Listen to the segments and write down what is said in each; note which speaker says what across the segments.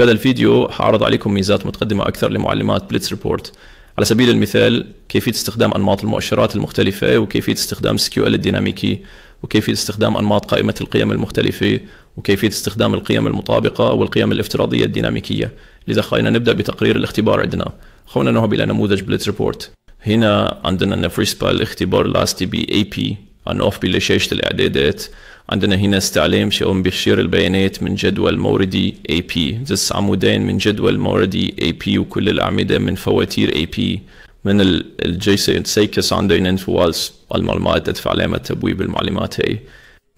Speaker 1: في هذا الفيديو حأعرض عليكم ميزات متقدمة أكثر لمعلمات بليتس ريبورت على سبيل المثال كيفية استخدام أنماط المؤشرات المختلفة وكيفية استخدام سكيو ال الديناميكي وكيفية استخدام أنماط قائمة القيم المختلفة وكيفية استخدام القيم المطابقة والقيم الافتراضية الديناميكية لذا خلينا نبدأ بتقرير الاختبار عندنا خلونا نذهب إلى نموذج بليتس ريبورت هنا عندنا نفرسبا الاختبار لاستي بي اي بي عن اوف لشاشة الاعدادات عندنا هنا استعلام شيء بيشير البيانات من جدول موردي AP زس عمودين من جدول موردي AP وكل الأعمدة من فواتير AP من الجيسون سيكس عندنا انفوالس المعلومات تدفع علامة تبويب المعلومات هي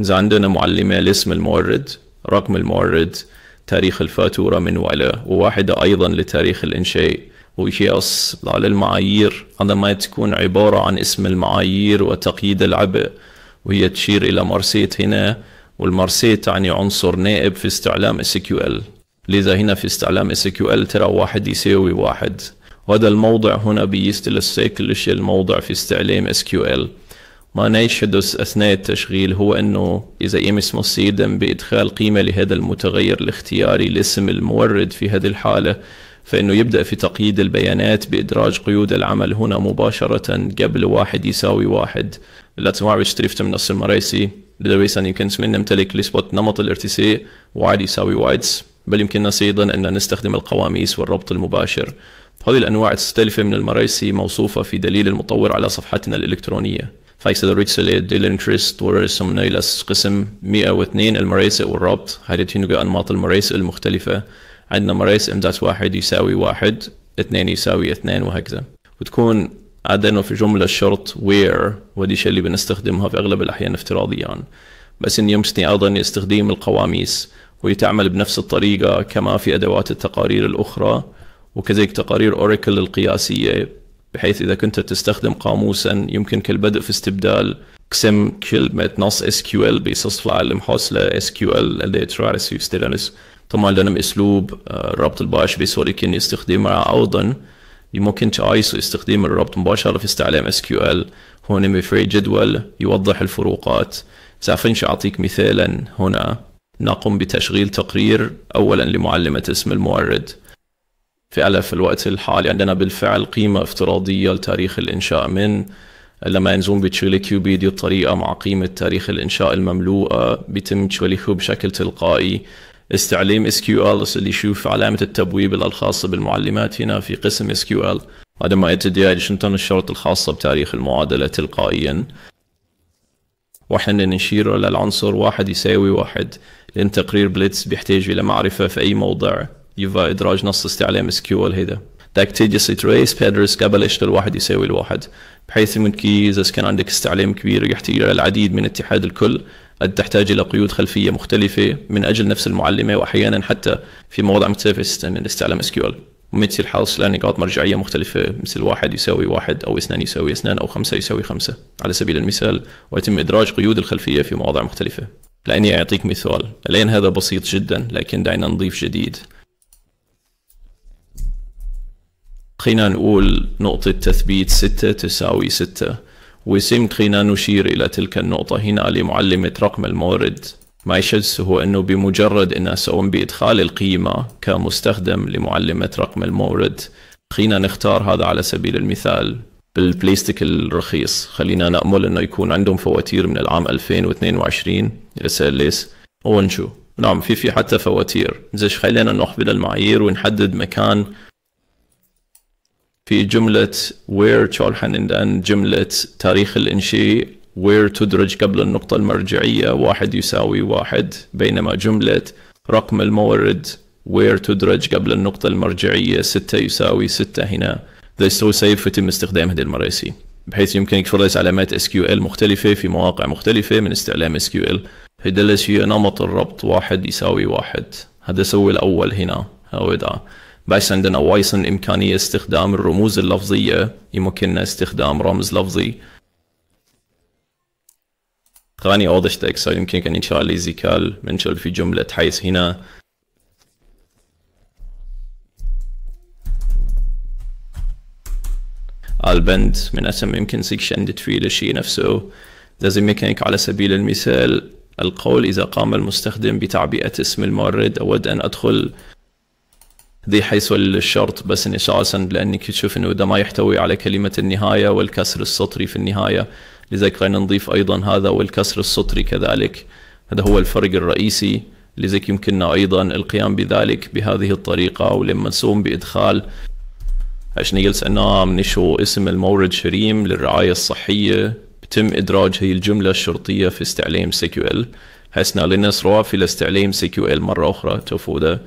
Speaker 1: إذا عندنا معلمة لاسم المورد رقم المورد تاريخ الفاتورة من وإلى وواحدة أيضا لتاريخ الإنشاء وقياس على المعايير عندما تكون عبارة عن اسم المعايير وتقييد العبء وهي تشير إلى مارسيت هنا والمارسيت تعني عنصر نائب في استعلام اس كيو ال لذا هنا في استعلام اس كيو ال ترى واحد يساوي واحد وهذا الموضع هنا بيستلسي كلش الموضع في استعلام اس كيو ال ما نشهد أثناء التشغيل هو أنه إذا يمس مصيدا بإدخال قيمة لهذا المتغير الاختياري لاسم المورد في هذه الحالة فإنه يبدأ في تقييد البيانات بإدراج قيود العمل هنا مباشرة قبل واحد يساوي واحد لاتسمع شتريفت من نص المرايسي لدويس أن يمكن من نمتلك لسبوت نمط الارتسي وايد يساوي وايدز بل يمكننا أيضا أن نستخدم القواميس والربط المباشر هذه الأنواع تستلفة من المرايسي موصوفة في دليل المطور على صفحتنا الإلكترونية فيصل ريتسلي ديل انترست ورسمنا إلى قسم 102 المرايسي والربط هذه نلقى أنماط المرايسي المختلفة عندنا مراسئ امداد واحد يساوي واحد اثنين يساوي اثنين وهكذا وتكون انه في جملة الشرط where ودي اللي بنستخدمها في أغلب الأحيان افتراضيا بس إن يمسني أيضا استخدام القواميس ويتعمل بنفس الطريقة كما في أدوات التقارير الأخرى وكذلك تقارير أوراكل القياسية بحيث إذا كنت تستخدم قاموسا يمكنك البدء في استبدال قسم كلمة نص SQL بيصف على المحوصلة SQL اللي تعرف في طبعا لأنه أسلوب آه، ربط الباش بيسولك إني يستخدمها أيضا يمكن تعايسوا استخدام الربط مباشرة في استعلام SQL هون مفري جدول يوضح الفروقات سأفنش أعطيك مثالا هنا نقوم بتشغيل تقرير أولا لمعلمة اسم المورد فعلا في الوقت الحالي عندنا بالفعل قيمة افتراضية لتاريخ الإنشاء من لما ينزون بتشغيل كيوبي دي الطريقة مع قيمة تاريخ الإنشاء المملوءة بيتم تشغيله بشكل تلقائي استعليم اس كيو ال اللي يشوف علامه التبويب الخاصه بالمعلمات هنا في قسم اس كيو ال بعد ما اتدي شنطن الشرط الخاصه بتاريخ المعادله تلقائيا وحنا نشير العنصر واحد يساوي واحد لان تقرير بليتس بيحتاج الى معرفه في اي موضع يفا ادراج نص استعلام اس كيو ال هذا بدك تجلس تريس بيدرس قبل ايش الواحد يساوي الواحد بحيث انك اذا كان عندك استعلام كبير يحتاج الى العديد من اتحاد الكل قد تحتاج إلى قيود خلفية مختلفة من أجل نفس المعلمة وأحيانا حتى في مواضع مختلفة من استعلام اس كيو ال ممكن تصير حاصل لان نقاط مرجعية مختلفة مثل واحد يساوي واحد أو اثنان يساوي اثنان أو خمسة يساوي خمسة على سبيل المثال ويتم إدراج قيود الخلفية في مواضع مختلفة لأني أعطيك مثال الآن هذا بسيط جدا لكن دعنا نضيف جديد خلينا نقول نقطة تثبيت ستة تساوي ستة خلينا نشير إلى تلك النقطة هنا لمعلمة رقم المورد ما هو أنه بمجرد أن سأقوم بإدخال القيمة كمستخدم لمعلمة رقم المورد خلينا نختار هذا على سبيل المثال بالبلاستيك الرخيص خلينا نأمل أنه يكون عندهم فواتير من العام 2022 اس اس ونشو نعم في في حتى فواتير زش خلينا نحفظ المعايير ونحدد مكان في جملة وير تشولحن لأن جملة تاريخ الإنشاء وير تدرج قبل النقطة المرجعية واحد يساوي واحد بينما جملة رقم المورد وير تدرج قبل النقطة المرجعية ستة يساوي ستة هنا ذا سو سيف يتم استخدام هذه المراسي بحيث يمكنك فرز علامات ال مختلفة في مواقع مختلفة من استعلام ال هذا هي نمط الربط واحد يساوي واحد هذا سوي الأول هنا هذا بس عندنا وايسن إمكانية استخدام الرموز اللفظية يمكننا استخدام رمز لفظي غاني أوضح أكثر يمكنك أن لي زيكال منشل في جملة حيث هنا البند من اسم يمكن سيكشن فيه لشي نفسه لازم ميكانيك على سبيل المثال القول إذا قام المستخدم بتعبئة اسم المورد أود أن أدخل ذي حيث الشرط بس إن أساسا لأنك تشوف أنه ده ما يحتوي على كلمة النهاية والكسر السطري في النهاية لذلك خلينا نضيف أيضا هذا والكسر السطري كذلك هذا هو الفرق الرئيسي لذلك يمكننا أيضا القيام بذلك بهذه الطريقة ولما نسوم بإدخال عشان يجلس عنا بنشو اسم المورد شريم للرعاية الصحية بتم إدراج هي الجملة الشرطية في استعلام ال حسنا لنسرع في الاستعلام ال مرة أخرى تفوده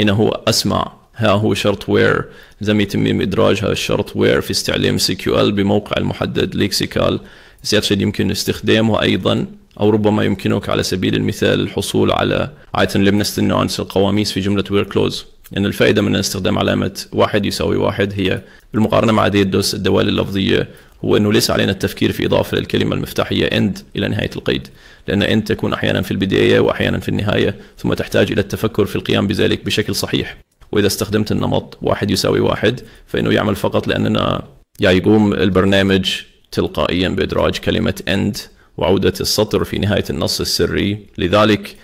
Speaker 1: هنا هو اسمع ها هو شرط وير لازم يتم ادراج هذا الشرط وير في استعلام سي كيو ال بموقع المحدد ليكسيكال سيرشد يمكن استخدامه ايضا او ربما يمكنك على سبيل المثال الحصول على عاده لمست النونس القواميس في جمله وير كلوز لان يعني الفائده من استخدام علامه واحد يساوي واحد هي بالمقارنه مع ديدوس الدوال اللفظيه هو انه ليس علينا التفكير في اضافه للكلمه المفتاحيه اند الى نهايه القيد لأن أنت تكون أحيانا في البداية وأحيانا في النهاية ثم تحتاج إلى التفكر في القيام بذلك بشكل صحيح وإذا استخدمت النمط واحد يساوي واحد فإنه يعمل فقط لأننا يعني يقوم البرنامج تلقائيا بإدراج كلمة end وعودة السطر في نهاية النص السري لذلك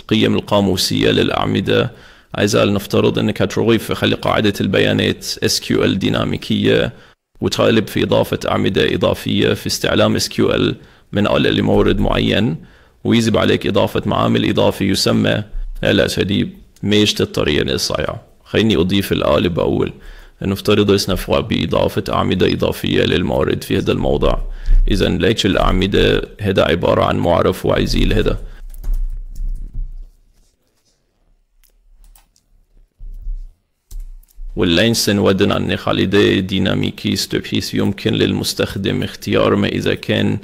Speaker 1: القيم القاموسية للأعمدة عايزة نفترض أنك هتروي خلي قاعدة البيانات SQL ديناميكية وتغالب في إضافة أعمدة إضافية في استعلام SQL من ال لمورد معين ويجب عليك إضافة معامل إضافي يسمى الأساليب ميجت الطريقة الصحيحة خليني أضيف الآل بأول نفترض سنفوا بإضافة أعمدة إضافية للمورد في هذا الموضع إذا ليش الأعمدة هذا عبارة عن معرف وعزيل هذا واللين ودن عن خالدة ديناميكي ستوبيس يمكن للمستخدم اختيار ما إذا كان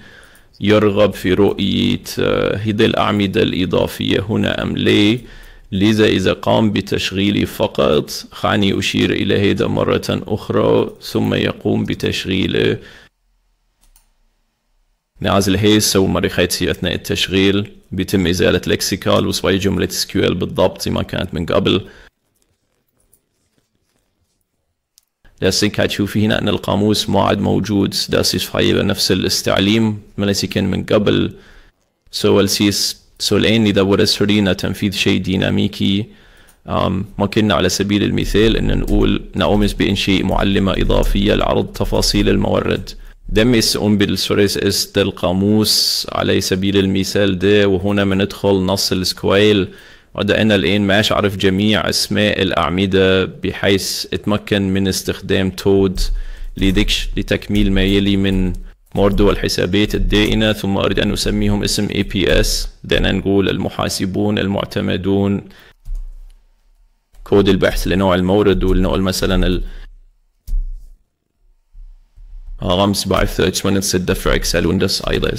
Speaker 1: يرغب في رؤية آه، هذه الأعمدة الإضافية هنا أم لا لذا إذا قام بتشغيلي فقط خاني أشير إلى هذا مرة أخرى ثم يقوم بتشغيله نعزل هيس سو مريخاتي أثناء التشغيل بيتم إزالة لكسيكال وصبي جملة SQL بالضبط زي ما كانت من قبل داسك حتشوفي هنا ان القاموس ما عاد موجود داس فايبه نفس الاستعليم ملسي كان من قبل سو السيس سو الان اذا ورس رينا تنفيذ شيء ديناميكي ما كنا على سبيل المثال ان نقول نقومس بانشاء معلمه اضافيه لعرض تفاصيل المورد دمس أم بالسوريس است القاموس على سبيل المثال ده وهنا بندخل نص السكويل ودعنا الآن ما أعرف جميع أسماء الأعمدة بحيث اتمكن من استخدام تود لتكميل ما يلي من موردو والحسابات الدائنة ثم أريد أن أسميهم اسم APS دعنا نقول المحاسبون المعتمدون كود البحث لنوع المورد ولنقول مثلا ال رقم ست دفع اكسل ويندوز ايضا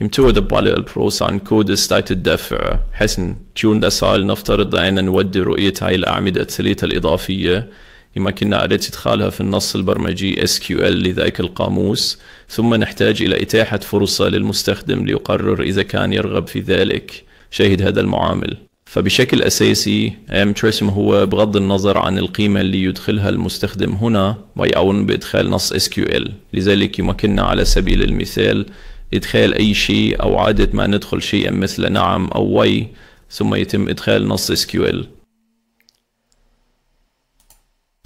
Speaker 1: بيمتود ببالي البروس عن كود ستايت الدفع حسن نتيون الأسعار لنفترض أن نودي رؤية هاي الأعمدة الثلاثة الإضافية لما كنا قررت إدخالها في النص البرمجي SQL لذاك القاموس ثم نحتاج إلى إتاحة فرصة للمستخدم ليقرر إذا كان يرغب في ذلك شاهد هذا المعامل فبشكل أساسي ترسم هو بغض النظر عن القيمة اللي يدخلها المستخدم هنا ويعون بإدخال نص SQL لذلك يمكننا على سبيل المثال إدخال أي شيء أو عادة ما ندخل شيئا مثل نعم أو وي ثم يتم إدخال نص SQL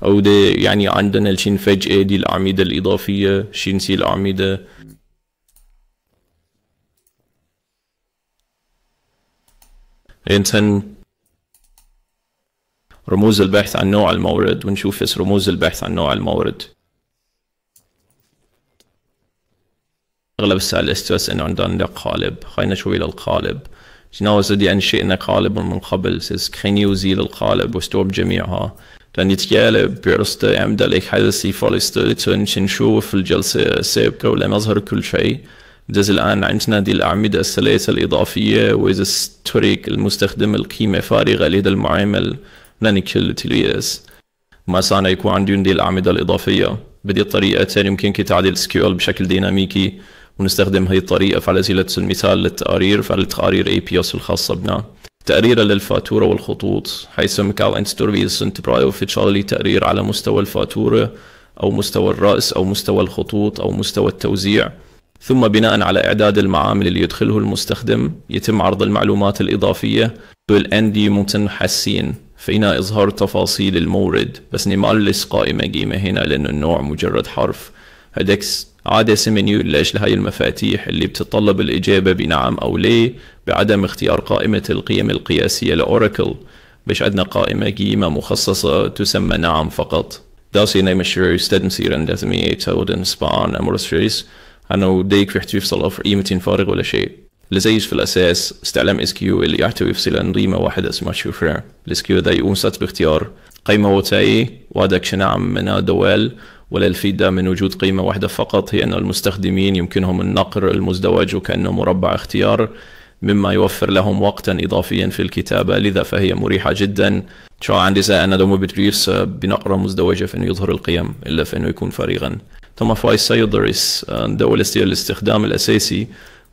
Speaker 1: أو ده يعني عندنا الشين فجأة دي الأعمدة الإضافية شين سي الأعمدة إنسان رموز البحث عن نوع المورد ونشوف رموز البحث عن نوع المورد اغلب السائل استوس انه عندنا قالب خلينا شوي للقالب جناوز دي انشئنا قالب من قبل سيس خليني وزيل القالب واستوب جميعها لان يتقالب بيرست يعمد يعني عليك هذا الصفة لستلتون نشوف الجلسة السابقة ولا مظهر كل شيء جز الآن عندنا دي الأعمدة الثلاثة الإضافية وإذا تريك المستخدم القيمة فارغة لهذا المعامل لان كل تليس ما سانا يكون عندي دي الأعمدة الإضافية بدي الطريقة تاني يمكنك تعديل سكيول بشكل ديناميكي ونستخدم هي الطريقة فعلى سبيل المثال للتقارير فالتقارير اي بي اس الخاصة بنا تقريرة للفاتورة والخطوط حيث ميكال انستورفيز برايو في تشارلي تقرير على مستوى الفاتورة أو مستوى الرأس أو مستوى الخطوط أو مستوى التوزيع ثم بناء على إعداد المعامل اللي يدخله المستخدم يتم عرض المعلومات الإضافية بالأندي ممكن حسين فينا إظهار تفاصيل المورد بس نمارلس قائمة قيمة هنا لأنه النوع مجرد حرف هدكس عادة سمنيو ليش لهاي المفاتيح اللي بتطلب الإجابة بنعم أو لي بعدم اختيار قائمة القيم القياسية لأوراكل باش عندنا قائمة قيمة مخصصة تسمى نعم فقط داسي نايم الشرير hier en dat mee eten worden spaan en morstrees. في nou deek werd قيمة فارغ ولا شيء. لزيش في الأساس استعلام اس كيو اللي يحتوي في قيمة واحدة اسمها شوفير. الاس كيو ذا يقوم باختيار قيمة وتاي وادك نعم منها دوال ولا الفيدة من وجود قيمة واحدة فقط هي أن المستخدمين يمكنهم النقر المزدوج وكأنه مربع اختيار مما يوفر لهم وقتا إضافيا في الكتابة لذا فهي مريحة جدا شو عندي أنا دوما بتريس بنقرة مزدوجة فإنه يظهر القيم إلا فإنه يكون فارغا ثم فاي سيدرس دولة الاستخدام الأساسي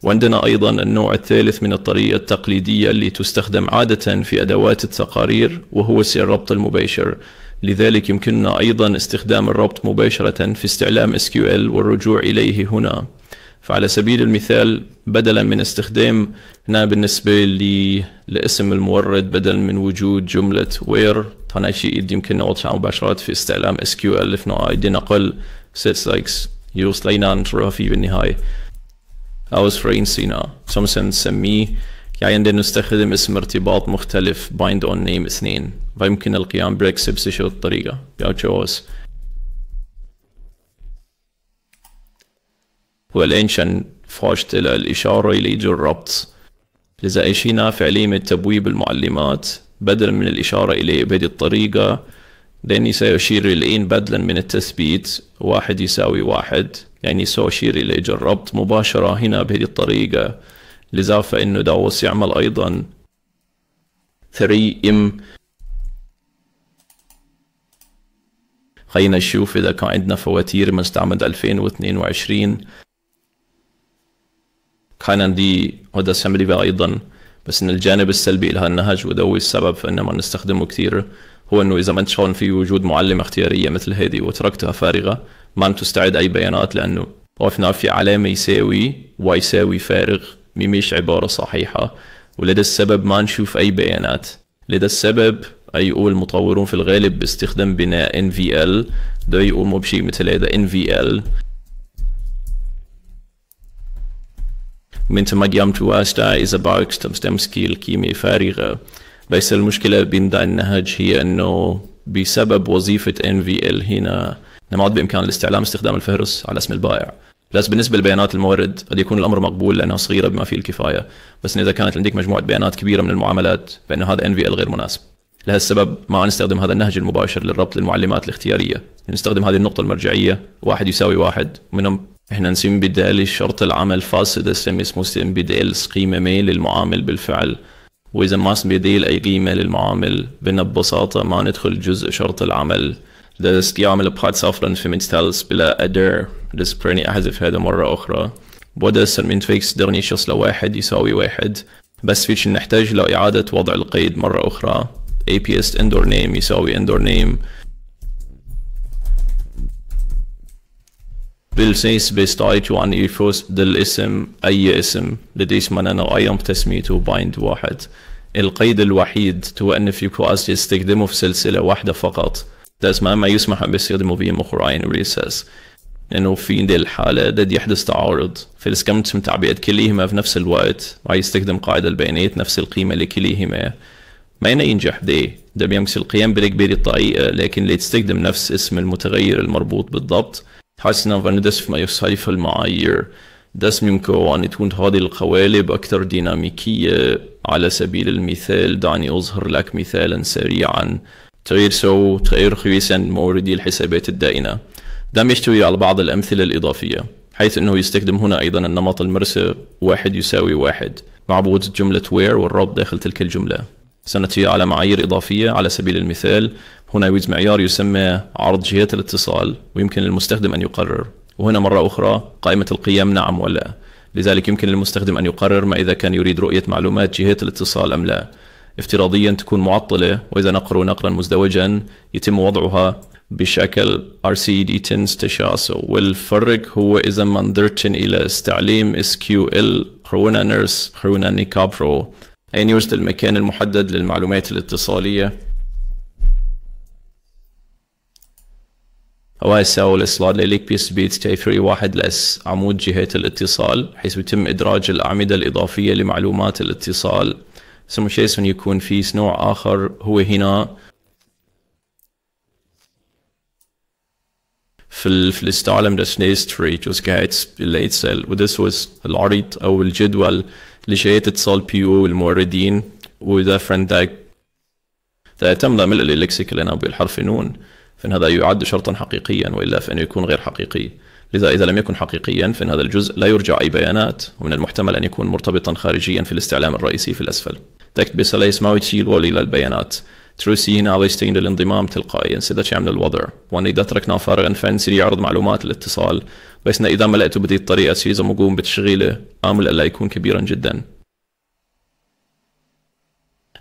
Speaker 1: وعندنا أيضا النوع الثالث من الطريقة التقليدية اللي تستخدم عادة في أدوات التقارير وهو سير الربط المباشر لذلك يمكننا أيضا استخدام الربط مباشرة في استعلام SQL والرجوع إليه هنا فعلى سبيل المثال بدلا من استخدامنا بالنسبة لاسم المورد بدلا من وجود جملة where هنا شيء يمكننا وضعه مباشرة في استعلام SQL if not I نقل sets likes يوصلينا نشرها فيه بالنهاية أو فرين سينا سمسن نسميه يعني عندنا نستخدم اسم ارتباط مختلف بايند اون نيم اثنين فيمكن القيام بريكس بسيش الطريقة بأوتشوس والآن شن فاشت إلى الإشارة اللي ربط لذا أي شيء نافع لي من تبويب المعلمات بدلا من الإشارة إليه بهذه الطريقة لأني سأشير الآن بدلا من التثبيت واحد يساوي واحد يعني سأشير إلى ربط مباشرة هنا بهذه الطريقة لذا فإن داوس يعمل أيضا 3M خلينا نشوف إذا كان عندنا فواتير بنستعمل 2022 كان عندي هذا assembly أيضا بس إن الجانب السلبي لها النهج ودوي السبب فإنه ما نستخدمه كثير هو انه اذا ما انت في وجود معلمه اختياريه مثل هذه وتركتها فارغه ما انت تستعد اي بيانات لانه عرفنا في علامه يساوي ويساوي فارغ مش عبارة صحيحة ولدى السبب ما نشوف أي بيانات لدى السبب أي يقول المطورون في الغالب باستخدام بناء NVL ده يقوموا بشيء مثل هذا NVL من تما قيام تواس دا إذا باكس تمستم سكيل كيمياء فارغة بس المشكلة بين دا النهج هي أنه بسبب وظيفة NVL هنا ما عاد بإمكان الاستعلام استخدام الفهرس على اسم البائع بس بالنسبه لبيانات المورد قد يكون الامر مقبول لانها صغيره بما فيه الكفايه بس اذا كانت عندك مجموعه بيانات كبيره من المعاملات فان هذا ان في ال غير مناسب لهذا السبب ما نستخدم هذا النهج المباشر للربط للمعلمات الاختياريه يعني نستخدم هذه النقطه المرجعيه واحد يساوي واحد منهم احنا نسمي بدال شرط العمل فاسد اسم اسمه سم بدال قيمه ما للمعامل بالفعل واذا ما بدال اي قيمه للمعامل بنا ببساطه ما ندخل جزء شرط العمل دس كي يعمل ابحاث صفرا في منستال بلا أدر دس بريني أحذف هذا مرة أخرى من ودس درني شخص لواحد يساوي واحد بس فيش نحتاج لإعادة وضع القيد مرة أخرى aps indoor name يساوي indoor name بالسيس بيستعيطوا عن إيفوس دل اسم أي اسم لديس من أنا أيام تسميته بايند واحد القيد الوحيد هو أن فيكو يستخدمه في سلسلة واحدة فقط لازم ما يسمح باستخدامه في يوم أخرى عين لأنه في دي الحالة ده يحدث تعارض فإذا كم تعبئة كليهما في نفس الوقت يستخدم قاعدة البيانات نفس القيمة لكليهما ما ينجح دي ده بيمكن القيام بيري الطريقة لكن تستخدم نفس اسم المتغير المربوط بالضبط حسنا فإنه في ما يصيف المعايير دس ممكن أن تكون هذه القوالب أكثر ديناميكية على سبيل المثال دعني أظهر لك مثالا سريعا تغيير سو تغيير خويسا موردي الحسابات الدائنة دام يحتوي على بعض الأمثلة الإضافية حيث أنه يستخدم هنا أيضا النمط المرسى واحد يساوي واحد مع ضغوط جملة وير والربط داخل تلك الجملة سنتي على معايير إضافية على سبيل المثال هنا يوجد معيار يسمى عرض جهات الاتصال ويمكن للمستخدم أن يقرر وهنا مرة أخرى قائمة القيم نعم ولا لذلك يمكن للمستخدم أن يقرر ما إذا كان يريد رؤية معلومات جهات الاتصال أم لا افتراضيا تكون معطلة وإذا نقروا نقرا مزدوجا يتم وضعها بشكل RCD10 e تشاسو والفرق هو إذا ما ندرتن إلى استعليم SQL خرونا نرس خرونا نيكابرو أي نيوز المكان المحدد للمعلومات الاتصالية هسه أول السلايد لليك بي اس بي تيفري واحد لأس عمود جهة الاتصال حيث يتم إدراج الأعمدة الإضافية لمعلومات الاتصال سمو شيسون يكون في نوع آخر هو هنا في في الاستعلام ده جوز just جهات سيل وده واز العريض أو الجدول لجهات اتصال بي او والموردين فرند فرنداك ده تم ملء الليكسيكال انا بالحرف نون فإن هذا يعد شرطا حقيقيا وإلا فإنه يكون غير حقيقي لذا إذا لم يكن حقيقيا فإن هذا الجزء لا يرجع أي بيانات ومن المحتمل أن يكون مرتبطا خارجيا في الاستعلام الرئيسي في الأسفل تكت بصلة يسمعوا ولي للبيانات تروسي تروسيين على يستين للانضمام تلقائيا سيدتش يعمل الوضع وأن إذا تركنا فارغا فإن سيري يعرض معلومات الاتصال بس إذا ملأته بهذه الطريقة سيري إذا مقوم بتشغيله آمل ألا يكون كبيرا جدا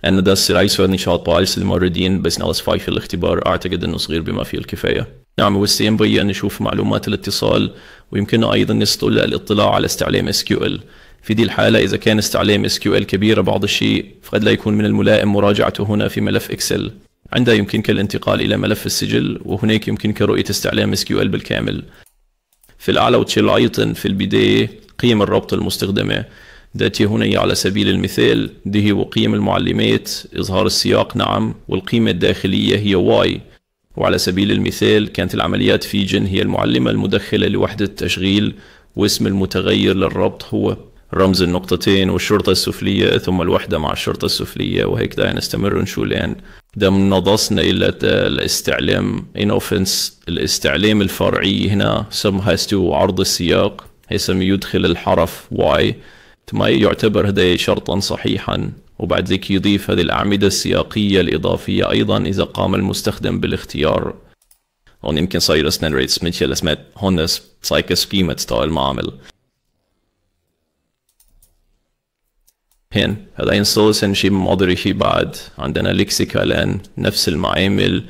Speaker 1: أن ده السير عايز نشاط بالس الموردين بس نالس فاي في الاختبار أعتقد أنه صغير بما فيه الكفاية نعم بس ينبغي أن نشوف معلومات الاتصال ويمكن أيضا نستطيع الاطلاع على استعلام اس كيو ال في دي الحالة إذا كان استعلام اس كيو ال كبير بعض الشيء فقد لا يكون من الملائم مراجعته هنا في ملف اكسل عندها يمكنك الانتقال إلى ملف السجل وهناك يمكنك رؤية استعلام اس كيو ال بالكامل في الأعلى وتشيل أيضا في البداية قيم الربط المستخدمة داتي هنا على سبيل المثال دي هي قيم المعلمات إظهار السياق نعم والقيمة الداخلية هي واي وعلى سبيل المثال كانت العمليات في جن هي المعلمة المدخلة لوحدة التشغيل واسم المتغير للربط هو رمز النقطتين والشرطة السفلية ثم الوحدة مع الشرطة السفلية وهكذا نستمر نشوف الآن دم نضصنا إلى الاستعلام إنوفنس الاستعلام الفرعي هنا سم has to عرض السياق هي يدخل الحرف y ثم يعتبر هذا شرطا صحيحا وبعد ذلك يضيف هذه الأعمدة السياقية الإضافية أيضا إذا قام المستخدم بالاختيار هون يمكن صاير اسنان ريت سميث اللي سمعت هون سايكس قيمة ستايل المعامل هين هن هذا ينصلسن شيء مضري شيء بعد عندنا لكسيكالان نفس المعامل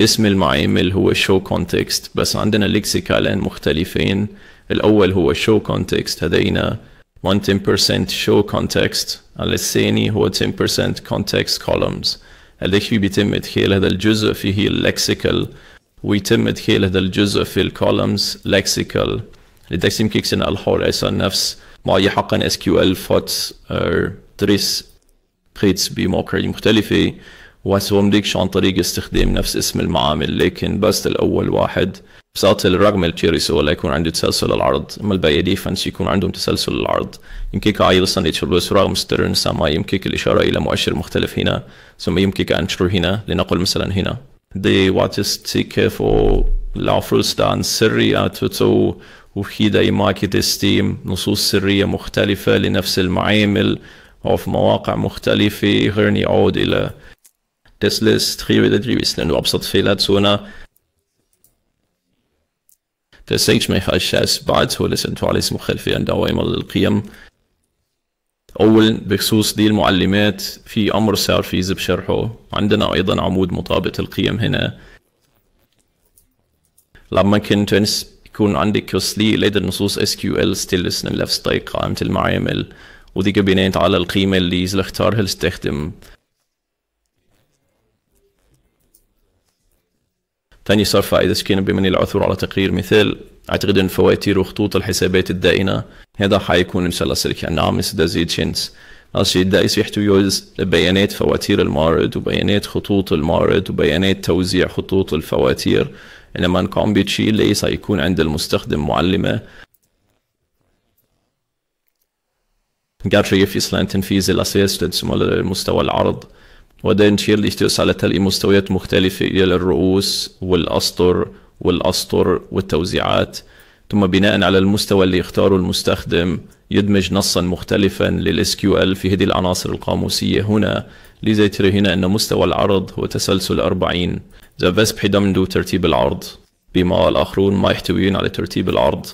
Speaker 1: اسم المعامل هو شو كونتكست بس عندنا لكسيكالان مختلفين الأول هو شو كونتكست هذينا one 10% show context على الثاني هو 10% context columns هذاك بيتم ادخال هذا الجزء فيه lexical ويتم ادخال هذا الجزء في الكولمز لكسيكال لذلك يمكنك سنة الحور ايسا نفس ما يحقا SQL كيو ار تريس بخيتس بمواقع مختلفة وهسه عن طريق استخدام نفس اسم المعامل لكن بس الأول واحد بساطة الرقم التيريس ولا يكون عنده تسلسل العرض اما الباقي ديفنس يكون عندهم تسلسل العرض يمكنك عيل ساندويتش رغم سترن سما يمكن الإشارة إلى مؤشر مختلف هنا ثم يمكنك أنشر هنا لنقل مثلا هنا دي واتس تيك فو العفروستان سري أتوتو وفي داي ماكت ستيم نصوص سرية مختلفة لنفس المعامل أو في مواقع مختلفة غير نعود إلى تسلس تخيب تدريبس لأنه أبسط فيلات هنا Das sagt mig als شاس بعد ولسنتوا على اسم خلفي عند أوامر القيم أول بخصوص دي المعلمات في أمر صار في زب شرحه عندنا أيضا عمود مطابقة القيم هنا لما كنت يكون عندك كسلي لدى النصوص SQL ستيلس نلفس طيق قائمة المعامل ودي بنيت على القيمة اللي اختارها استخدم ثاني صرفة إذا كان بمن العثور على تقرير مثال أعتقد أن فواتير وخطوط الحسابات الدائنة هذا حيكون إن شاء الله سلك يعني سدا زيد شينس الشيء الدائس يحتوي لبيانات فواتير المارد وبيانات خطوط المارد وبيانات توزيع خطوط الفواتير إنما نقوم بشيء ليس يكون عند المستخدم معلمة قرر في عن تنفيذ الأساس للمستوى العرض وده يشير على تلقي مستويات مختلفة إلى الرؤوس والأسطر والأسطر والتوزيعات ثم بناء على المستوى اللي يختاره المستخدم يدمج نصا مختلفا للاس كيو ال في هذه العناصر القاموسية هنا لذا ترى هنا أن مستوى العرض هو تسلسل 40 ذا فيسب دو ترتيب العرض بما الآخرون ما يحتويون على ترتيب العرض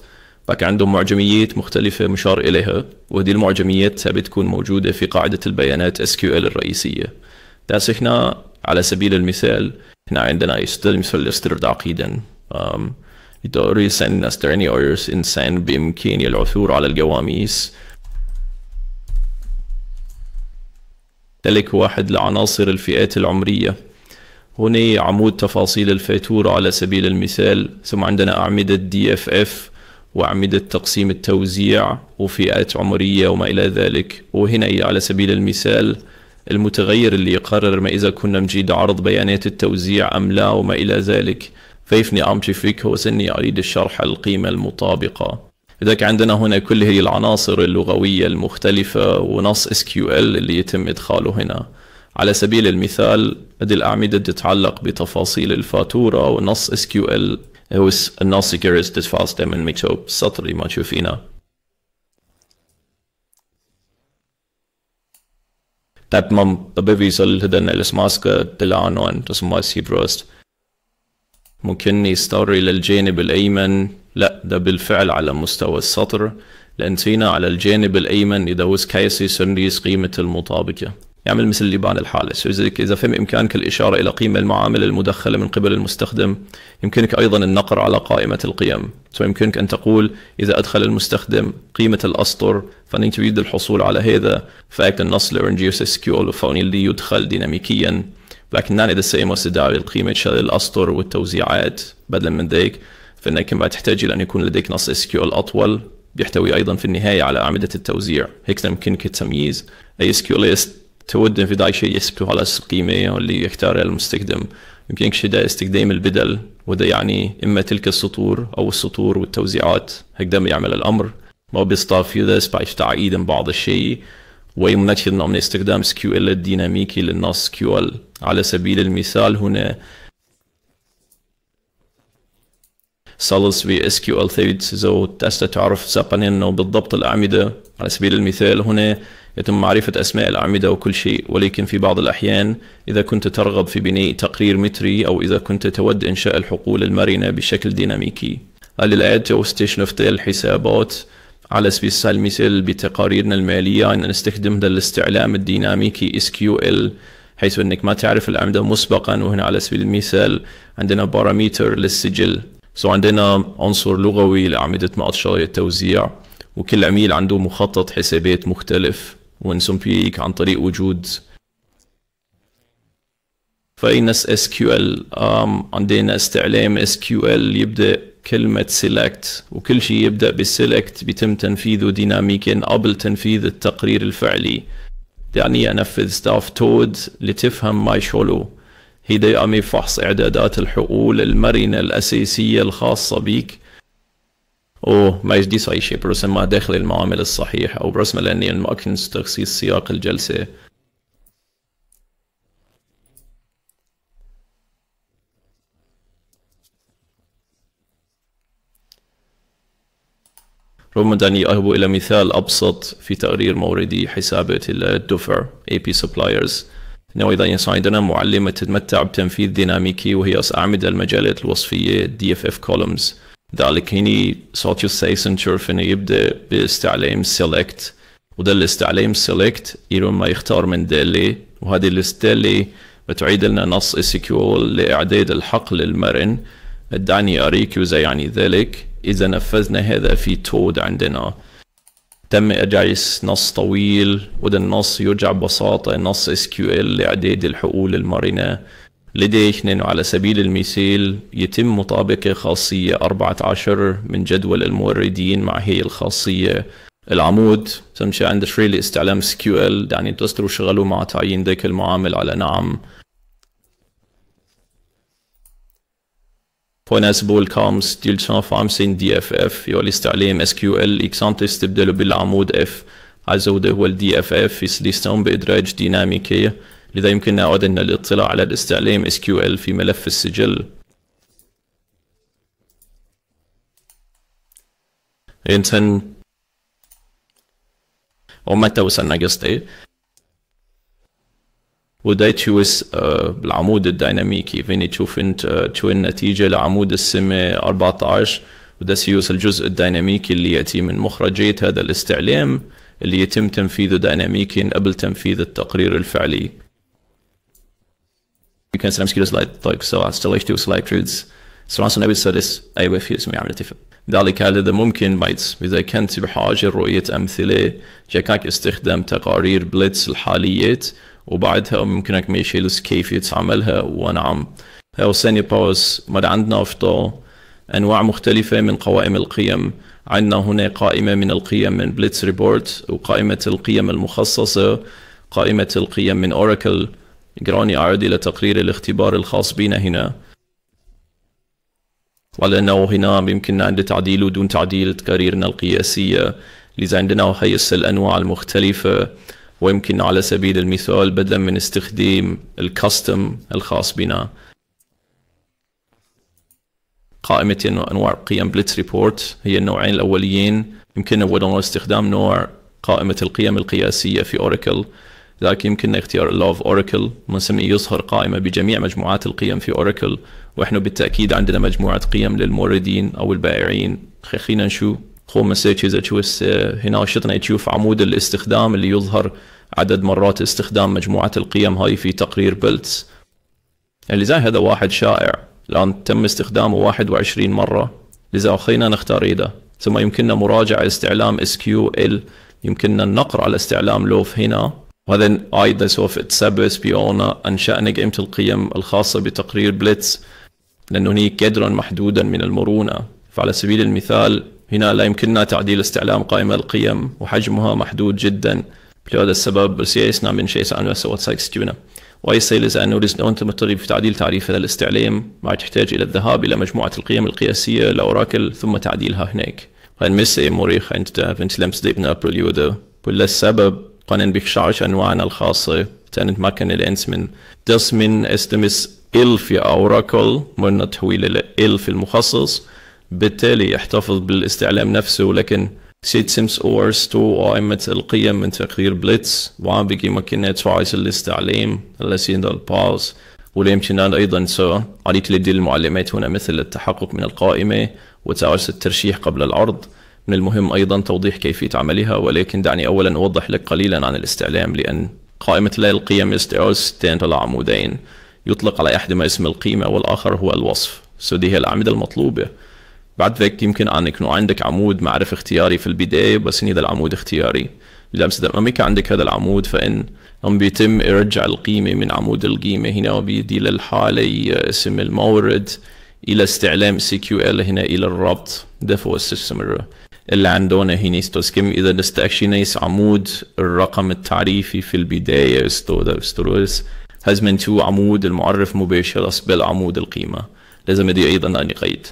Speaker 1: بك عندهم معجميات مختلفة مشار إليها وهذه المعجميات بتكون موجودة في قاعدة البيانات SQL الرئيسية بس احنا على سبيل المثال احنا عندنا يستلمس الاستر تعقيدا لضروري سن أسترانيورس إنسان بإمكان العثور على الجواميس ذلك واحد لعناصر الفئات العمرية هنا عمود تفاصيل الفاتورة على سبيل المثال ثم عندنا أعمدة دي اف اف وأعمدة تقسيم التوزيع وفئات عمرية وما إلى ذلك وهنا على سبيل المثال المتغير اللي يقرر ما إذا كنا نجيد عرض بيانات التوزيع أم لا وما إلى ذلك فيفني أمشي فيك هو سني أريد الشرح القيمة المطابقة لذلك عندنا هنا كل هي العناصر اللغوية المختلفة ونص SQL اللي يتم إدخاله هنا على سبيل المثال هذه الأعمدة تتعلق بتفاصيل الفاتورة ونص SQL هو النص يكرس تدفع من مكتوب السطري ما تشوفينه Tehát mam a bevézel hiden el maszka telánoan, tas ma hebrost. ممكن نستر إلى الجانب الأيمن لا ده بالفعل على مستوى السطر لأن سينا على الجانب الأيمن إذا وز كايسي سنديس قيمة المطابقة يعمل مثل لبان الحالس لذلك إذا فهم إمكانك الإشارة إلى قيمة المعامل المدخلة من قبل المستخدم يمكنك أيضا النقر على قائمة القيم فيمكنك أن تقول إذا أدخل المستخدم قيمة الأسطر فأني تريد الحصول على هذا النص لأرن جيوس اسكيول فأني اللي يدخل ديناميكيا لكنني إذا سيموس داعي القيمة شل الأسطر والتوزيعات بدلا من ذلك فإنك ما تحتاج إلى أن يكون لديك نص اسكيول أطول بيحتوي أيضا في النهاية على أعمدة التوزيع هيك يمكنك التمييز أي SQList تودن في داي شيء يثبتوا على القيمة اللي يختارها المستخدم يمكن دا استخدام البدل وده يعني اما تلك السطور او السطور والتوزيعات هكذا ما يعمل الامر ما بيصطاف يدا بايش تعقيد بعض الشيء ويمنعش من استخدام سكيو الديناميكي للنص SQL ال على سبيل المثال هنا سالس في اس كيو ال زو تستعرف تعرف زابانين بالضبط الاعمده على سبيل المثال هنا يتم معرفة أسماء الأعمدة وكل شيء ولكن في بعض الأحيان إذا كنت ترغب في بناء تقرير متري أو إذا كنت تود إنشاء الحقول المرنة بشكل ديناميكي للآية وستشنفتي الحسابات على سبيل المثال بتقاريرنا المالية أن نستخدم الاستعلام الديناميكي SQL حيث أنك ما تعرف الأعمدة مسبقا وهنا على سبيل المثال عندنا باراميتر للسجل سو so عندنا عنصر لغوي لأعمدة مقطشة التوزيع وكل عميل عنده مخطط حسابات مختلف ونسم بيك عن طريق وجود ناس اس كيو ال عندنا استعلام اس كيو ال يبدا كلمة select وكل شيء يبدأ بالselect بيتم تنفيذه ديناميكيا قبل تنفيذ التقرير الفعلي يعني أنفذ staff تود لتفهم ما شولو دي فحص إعدادات الحقول المرنة الأساسية الخاصة بيك ما يجديس أي شيء ما داخل المعامل الصحيح أو برسم لأني ممكن تخصيص سياق الجلسة ربما اني أهبو إلى مثال أبسط في تقرير موردي حسابات الدفع AP Suppliers إنه إذا يساعدنا معلمة تتمتع بتنفيذ ديناميكي وهي أعمدة المجالات الوصفية DFF Columns ذلك هني صوتيوس سيسن انه يبدأ باستعلام سيلكت وده الاستعلام سيلكت يروم ما يختار من دالي وهذه الاستالي بتعيد لنا نص SQL لإعداد الحقل المرن دعني أريك إذا يعني ذلك إذا نفذنا هذا في تود عندنا تم اجايس نص طويل وده النص يرجع ببساطة نص ال لإعداد الحقول المرنة لديشن على سبيل المثال يتم مطابقة خاصية 14 من جدول الموردين مع هي الخاصية العمود تمشي عند شريلي استعلام SQL يعني تستروا شغلوا مع تعيين ذاك المعامل على نعم بول كوم ستيل 950 دي اف اف يقول استعلام SQL اكسانت استبداله بالعمود اف عزوده هو الدي اف اف يسليستون بادراج ديناميكيه لذا يمكننا عدنا الاطلاع على الاستعلام SQL في ملف السجل إنسان ومتى وصلنا قصدي وده آه، تشوز العمود الديناميكي فيني تشوف انت آه، تشوف النتيجة لعمود السمة 14 وده سيوس الجزء الديناميكي اللي يأتي من مخرجية هذا الاستعلام اللي يتم تنفيذه ديناميكيا قبل تنفيذ التقرير الفعلي Vi kan sedan skriva slidetypes وهستغل اشتغل سلايد threads صراحة أنا بسادس أيوة في اسمي عملية تفهم لذلك هذا ممكن بايتس إذا كنت بحاجة لرؤية أمثلة شكاك استخدام تقارير بليتس الحاليه وبعدها ممكنك ما يشيلس كيف عملها ونعم أو ثاني باوس ما عندنا أفضل أنواع مختلفة من قوائم القيم عندنا هنا قائمة من القيم من بليتس ريبورت وقائمة القيم المخصصة قائمة القيم من أوراكل جراني أعود إلى تقرير الاختبار الخاص بنا هنا ولأنه هنا يمكننا عند تعديل دون تعديل تقاريرنا القياسية لذا عندنا هيس الأنواع المختلفة ويمكن على سبيل المثال بدلا من استخدام الكاستم الخاص بنا قائمة أنواع قيم بليتس ريبورت هي النوعين الأوليين يمكننا استخدام نوع قائمة القيم القياسية في أوراكل ذاك يمكننا اختيار لوف اوراكل ونسميه يظهر قائمة بجميع مجموعات القيم في اوراكل وإحنا بالتأكيد عندنا مجموعة قيم للموردين أو البائعين خلينا نشوف قوم سيتشيز تشوس هنا شطنا تشوف عمود الاستخدام اللي يظهر عدد مرات استخدام مجموعة القيم هاي في تقرير بيلتس اللي زي هذا واحد شائع لأن تم استخدامه 21 مرة لذا خلينا نختار ايده ثم يمكننا مراجعة استعلام اس كيو ال يمكننا النقر على استعلام لوف هنا وهذا أيضا سوف تسبس بيونا انشانا قيمة القيم الخاصة بتقرير بليتس لانه هناك قدر محدودا من المرونة فعلى سبيل المثال هنا لا يمكننا تعديل استعلام قائمة القيم وحجمها محدود جدا لهذا السبب رسيسنا من شيء عن تيونا سايكستيونا ويسي لأنه لسنا دونت مضطرب في تعديل تعريف هذا الاستعلام ما تحتاج إلى الذهاب إلى مجموعة القيم القياسية لأوراكل ثم تعديلها هناك هن ميسي مريخ أنت أنت لمس ديبنا بريليودا كل السبب قانون بيخشعش أنواعنا الخاصة تانت ما كان الانس من دس من استمس إل في أوراكل من تحويل إلى إل في المخصص بالتالي يحتفظ بالاستعلام نفسه لكن سيت سيمس اورس تو قائمة القيم من تقرير بليتس وعم بيجي مكينة تعيس الاستعلام التي عند الباوز والامتنان أيضا سو عليك لدي المعلمات هنا مثل التحقق من القائمة وتعيس الترشيح قبل العرض من المهم أيضا توضيح كيفية عملها ولكن دعني أولا أوضح لك قليلا عن الاستعلام لأن قائمة لا القيم الاستعلاء على عمودين يطلق على أحدهما اسم القيمة والآخر هو الوصف سودي هي الأعمدة المطلوبة بعد ذلك يمكن أن يكون عندك عمود معرف اختياري في البداية بس هذا العمود اختياري لمسة أمامك عندك هذا العمود فإن هم بيتم إرجع القيمة من عمود القيمة هنا وبيدي للحالة اسم المورد إلى استعلام ال هنا إلى الربط ده هو السيستم اللي عندنا هينيستوس كيم إذا دستاكشينيس عمود الرقم التعريفي في البداية استودا استروس هزمن تو عمود المعرف مباشر مباشرة عمود القيمة لازم دي أيضا أن قيد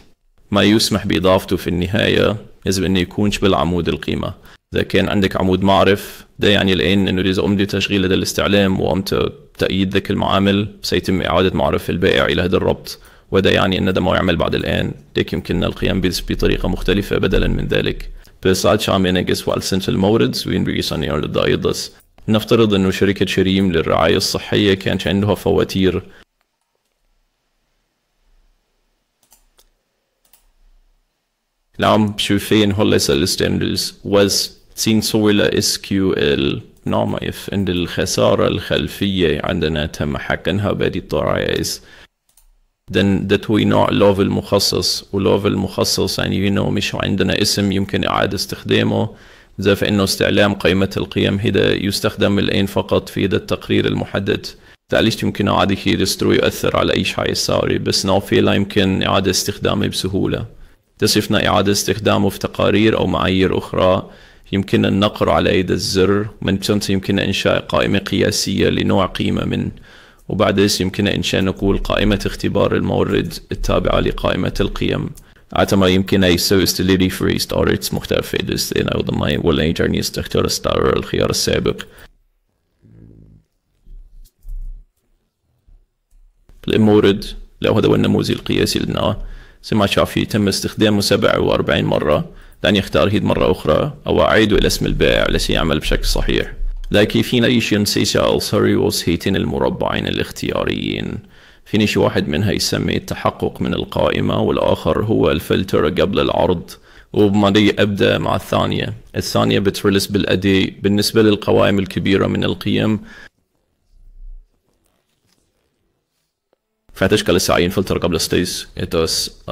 Speaker 1: ما يسمح بإضافته في النهاية يجب أن يكونش بالعمود القيمة إذا كان عندك عمود معرف ده يعني الآن إنه إذا قمت تشغيل هذا الاستعلام وقمت تأييد ذاك المعامل سيتم إعادة معرف البائع إلى هذا الربط وده يعني أن ده ما يعمل بعد الآن لكن يمكننا القيام بطريقة مختلفة بدلا من ذلك بساعات عمينيجس والسنت المورد وينبغي صنيع الدايدس نفترض أنه شركة شريم للرعاية الصحية كانت عندها فواتير Now Schufeen Holleser واز was سويلا اس كيو ال نعم اف ان الخسارة الخلفية عندنا تم حقنها بهذه الطرائز then that we نوع لوفل مخصص ولوفل مخصص يعني know مش عندنا اسم يمكن اعاده استخدامه ذا فانه استعلام قيمه القيم هذا يستخدم الان فقط في هذا التقرير المحدد تعليش يمكن عادي يسترو يؤثر على اي شيء صاري بس في لا يمكن اعاده استخدامه بسهوله تصفنا اعاده استخدامه في تقارير او معايير اخرى يمكن النقر على يد الزر من يمكن انشاء قائمه قياسيه لنوع قيمه من وبعد ذلك يمكن إنشاء نقول قائمة اختبار المورد التابعة لقائمة القيم عتما يمكن يسوي استليدي فري ستارتس مختلفة للسين أو ضمي ولا يجرني استختار ستار الخيار السابق المورد لو هذا هو النموذج القياسي لنا سما شافي تم استخدامه 47 مرة لأن يختار هيد مرة أخرى أو أعيده إلى اسم البائع يعمل بشكل صحيح لكن فينيشن سيسا الثريوس هيتين المربعين الاختياريين فينيش واحد منها يسمي التحقق من القائمة والآخر هو الفلتر قبل العرض وبمالي أبدأ مع الثانية الثانية بترلس بالأدي بالنسبة للقوائم الكبيرة من القيم فتشكل السعيين فلتر قبل ستيس اتوس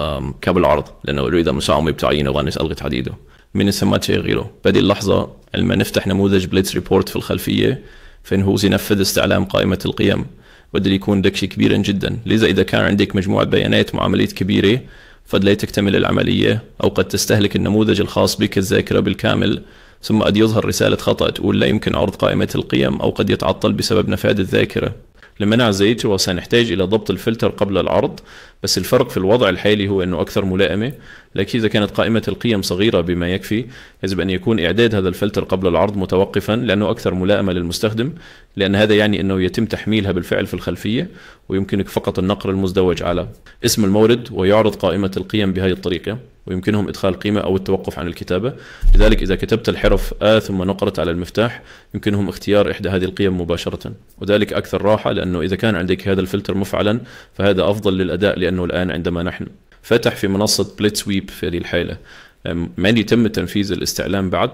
Speaker 1: قبل العرض لأنه أريد مساومة بتعيين وغنس ألغت عديده من السماتشي غيره بهذه اللحظة عندما نفتح نموذج بليتس ريبورت في الخلفية فإنه ينفذ استعلام قائمة القيم بدل يكون دك شيء كبيرا جدا لذا إذا كان عندك مجموعة بيانات معاملات كبيرة فلا لا تكتمل العملية أو قد تستهلك النموذج الخاص بك الذاكرة بالكامل ثم قد يظهر رسالة خطأ تقول لا يمكن عرض قائمة القيم أو قد يتعطل بسبب نفاذ الذاكرة لمنع تي وسنحتاج إلى ضبط الفلتر قبل العرض بس الفرق في الوضع الحالي هو أنه أكثر ملائمة لكن إذا كانت قائمة القيم صغيرة بما يكفي يجب أن يكون إعداد هذا الفلتر قبل العرض متوقفا لأنه أكثر ملائمة للمستخدم لأن هذا يعني أنه يتم تحميلها بالفعل في الخلفية ويمكنك فقط النقر المزدوج على اسم المورد ويعرض قائمة القيم بهذه الطريقة ويمكنهم إدخال قيمة أو التوقف عن الكتابة لذلك إذا كتبت الحرف آ ثم نقرت على المفتاح يمكنهم اختيار إحدى هذه القيم مباشرة وذلك أكثر راحة لأنه إذا كان عندك هذا الفلتر مفعلا فهذا أفضل للأداء لأنه الآن عندما نحن فتح في منصة بليتسويب في هذه الحالة من يتم تنفيذ الاستعلام بعد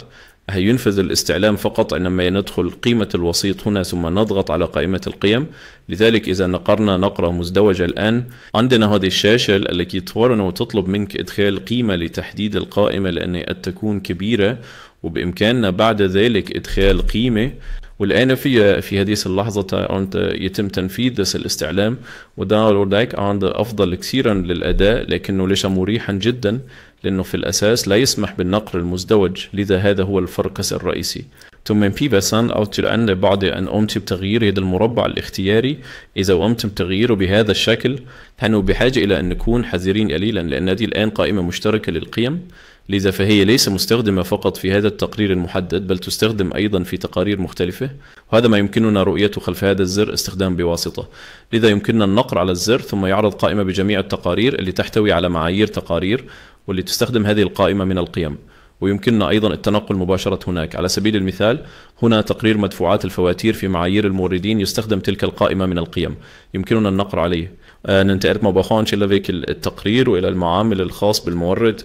Speaker 1: هينفذ الاستعلام فقط عندما ندخل قيمة الوسيط هنا ثم نضغط على قائمة القيم لذلك إذا نقرنا نقرة مزدوجة الآن عندنا هذه الشاشة التي تورنا وتطلب منك إدخال قيمة لتحديد القائمة لأن قد تكون كبيرة وبإمكاننا بعد ذلك إدخال قيمة والآن في في هذه اللحظة يتم تنفيذ هذا الاستعلام وده عند أفضل كثيرا للأداء لكنه ليس مريحا جدا لأنه في الأساس لا يسمح بالنقر المزدوج لذا هذا هو الفركس الرئيسي ثم في بسان أو تلعن بعد أن قمت بتغيير هذا المربع الاختياري إذا أمت بتغييره بهذا الشكل نحن بحاجة إلى أن نكون حذرين قليلا لأن هذه الآن قائمة مشتركة للقيم لذا فهي ليس مستخدمة فقط في هذا التقرير المحدد بل تستخدم أيضا في تقارير مختلفة وهذا ما يمكننا رؤيته خلف هذا الزر استخدام بواسطة لذا يمكننا النقر على الزر ثم يعرض قائمة بجميع التقارير اللي تحتوي على معايير تقارير واللي تستخدم هذه القائمة من القيم ويمكننا أيضا التنقل مباشرة هناك على سبيل المثال هنا تقرير مدفوعات الفواتير في معايير الموردين يستخدم تلك القائمة من القيم يمكننا النقر عليه آه، ننتقل مباخان إلى التقرير وإلى المعامل الخاص بالمورد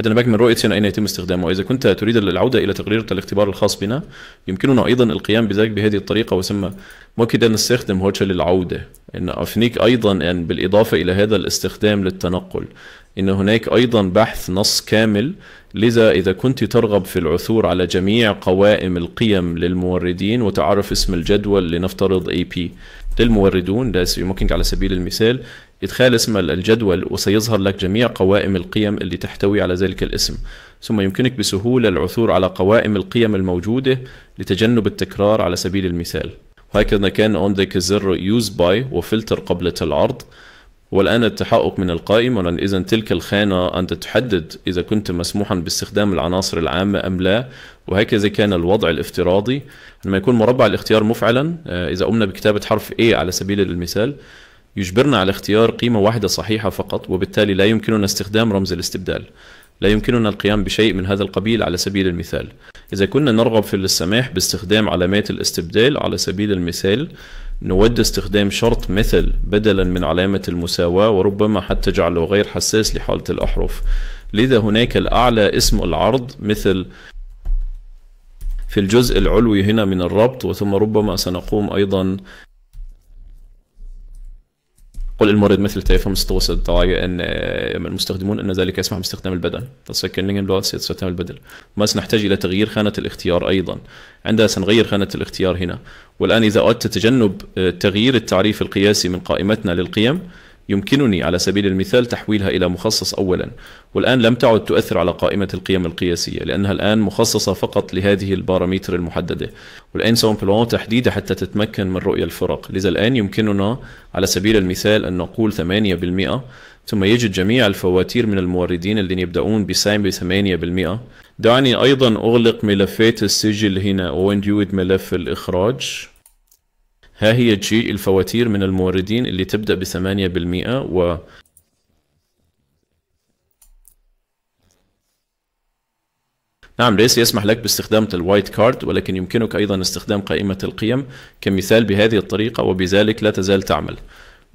Speaker 1: حتى نبقى من رؤية أين يتم استخدامه وإذا كنت تريد العودة إلى تقرير الاختبار الخاص بنا يمكننا أيضا القيام بذلك بهذه الطريقة وسمى ممكن أن نستخدم هوتش للعودة أن أفنيك أيضا أن بالإضافة إلى هذا الاستخدام للتنقل أن هناك أيضا بحث نص كامل لذا إذا كنت ترغب في العثور على جميع قوائم القيم للموردين وتعرف اسم الجدول لنفترض AP للموردون ده يمكنك على سبيل المثال ادخال اسم الجدول وسيظهر لك جميع قوائم القيم اللي تحتوي على ذلك الاسم ثم يمكنك بسهولة العثور على قوائم القيم الموجودة لتجنب التكرار على سبيل المثال وهكذا كان عندك زر يوز باي وفلتر قبلة العرض والآن التحقق من القائمة إذا تلك الخانة أنت تحدد إذا كنت مسموحا باستخدام العناصر العامة أم لا وهكذا كان الوضع الافتراضي لما يكون مربع الاختيار مفعلا آه، إذا قمنا بكتابة حرف A على سبيل المثال يجبرنا على اختيار قيمة واحدة صحيحة فقط وبالتالي لا يمكننا استخدام رمز الاستبدال لا يمكننا القيام بشيء من هذا القبيل على سبيل المثال إذا كنا نرغب في السماح باستخدام علامات الاستبدال على سبيل المثال نود استخدام شرط مثل بدلا من علامة المساواة وربما حتى جعله غير حساس لحالة الأحرف لذا هناك الأعلى اسم العرض مثل في الجزء العلوي هنا من الربط وثم ربما سنقوم أيضا قل المريض مثل تيفهم استوصل الضوايع أن المستخدمون آه، أن ذلك يسمح باستخدام البدن فسكنين لو يستخدم البدل ما سنحتاج إلى تغيير خانة الاختيار أيضا عندها سنغير خانة الاختيار هنا والآن إذا أردت تجنب آه، تغيير التعريف القياسي من قائمتنا للقيم يمكنني على سبيل المثال تحويلها إلى مخصص أولا والآن لم تعد تؤثر على قائمة القيم القياسية لأنها الآن مخصصة فقط لهذه البارامتر المحددة والآن سون بلون تحديدها حتى تتمكن من رؤية الفرق لذا الآن يمكننا على سبيل المثال أن نقول 8% ثم يجد جميع الفواتير من الموردين الذين يبدأون بسهم ب 8% دعني أيضا أغلق ملفات السجل هنا ونديود ملف الإخراج ها هي جي الفواتير من الموردين اللي تبدأ بثمانية بالمئة و نعم ليس يسمح لك باستخدام الوايت كارد ولكن يمكنك أيضا استخدام قائمة القيم كمثال بهذه الطريقة وبذلك لا تزال تعمل